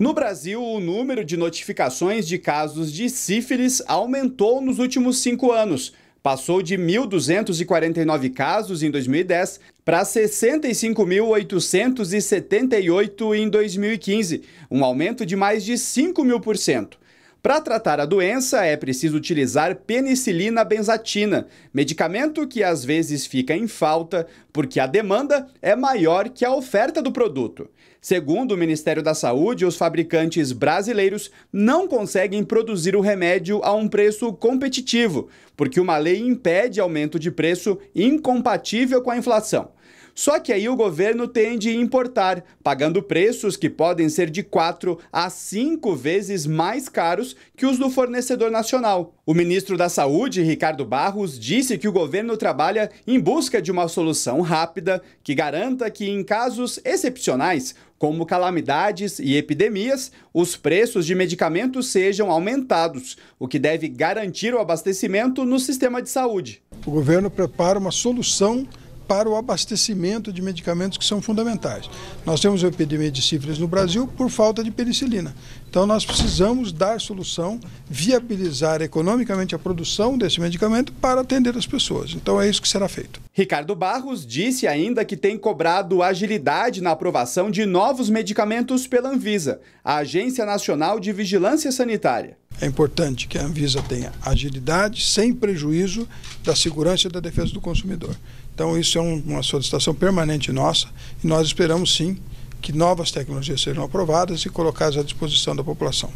No Brasil, o número de notificações de casos de sífilis aumentou nos últimos cinco anos. Passou de 1.249 casos em 2010 para 65.878 em 2015, um aumento de mais de 5 mil por cento. Para tratar a doença, é preciso utilizar penicilina benzatina, medicamento que às vezes fica em falta porque a demanda é maior que a oferta do produto. Segundo o Ministério da Saúde, os fabricantes brasileiros não conseguem produzir o remédio a um preço competitivo, porque uma lei impede aumento de preço incompatível com a inflação. Só que aí o governo tende a importar, pagando preços que podem ser de 4 a 5 vezes mais caros que os do fornecedor nacional. O ministro da Saúde, Ricardo Barros, disse que o governo trabalha em busca de uma solução rápida que garanta que, em casos excepcionais, como calamidades e epidemias, os preços de medicamentos sejam aumentados, o que deve garantir o abastecimento no sistema de saúde. O governo prepara uma solução para o abastecimento de medicamentos que são fundamentais. Nós temos uma epidemia de sífilis no Brasil por falta de penicilina. Então nós precisamos dar solução, viabilizar economicamente a produção desse medicamento para atender as pessoas. Então é isso que será feito. Ricardo Barros disse ainda que tem cobrado agilidade na aprovação de novos medicamentos pela Anvisa, a Agência Nacional de Vigilância Sanitária. É importante que a Anvisa tenha agilidade, sem prejuízo da segurança e da defesa do consumidor. Então, isso é um, uma solicitação permanente nossa e nós esperamos sim que novas tecnologias sejam aprovadas e colocadas à disposição da população.